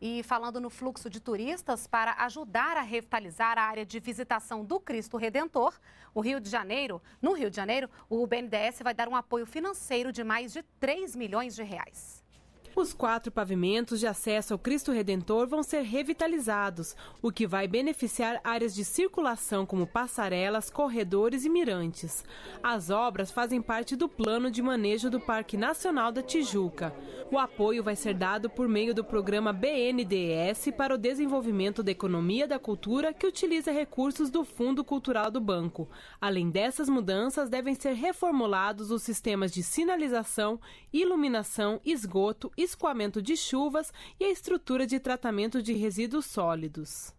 E falando no fluxo de turistas, para ajudar a revitalizar a área de visitação do Cristo Redentor, o Rio de Janeiro, no Rio de Janeiro, o BNDES vai dar um apoio financeiro de mais de 3 milhões de reais. Os quatro pavimentos de acesso ao Cristo Redentor vão ser revitalizados, o que vai beneficiar áreas de circulação como passarelas, corredores e mirantes. As obras fazem parte do plano de manejo do Parque Nacional da Tijuca. O apoio vai ser dado por meio do programa BNDES para o desenvolvimento da economia da cultura, que utiliza recursos do Fundo Cultural do Banco. Além dessas mudanças, devem ser reformulados os sistemas de sinalização, iluminação, esgoto, escoamento de chuvas e a estrutura de tratamento de resíduos sólidos.